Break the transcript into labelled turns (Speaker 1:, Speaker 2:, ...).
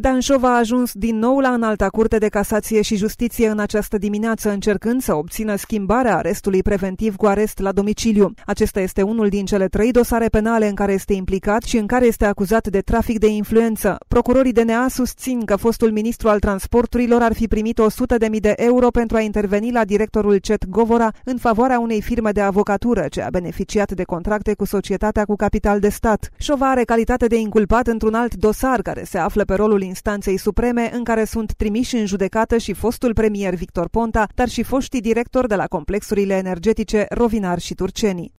Speaker 1: Danșov a ajuns din nou la înalta curte de casație și justiție în această dimineață, încercând să obțină schimbarea arestului preventiv cu arest la domiciliu. Acesta este unul din cele trei dosare penale în care este implicat și în care este acuzat de trafic de influență. Procurorii DNA susțin că fostul ministru al transporturilor ar fi primit 100.000 de euro pentru a interveni la directorul Cet Govora în favoarea unei firme de avocatură, ce a beneficiat de contracte cu societatea cu capital de stat. Șova are calitate de inculpat într-un alt dosar care se află pe rolul instanței supreme în care sunt trimiși în judecată și fostul premier Victor Ponta, dar și foștii directori de la complexurile energetice Rovinar și Turcenii.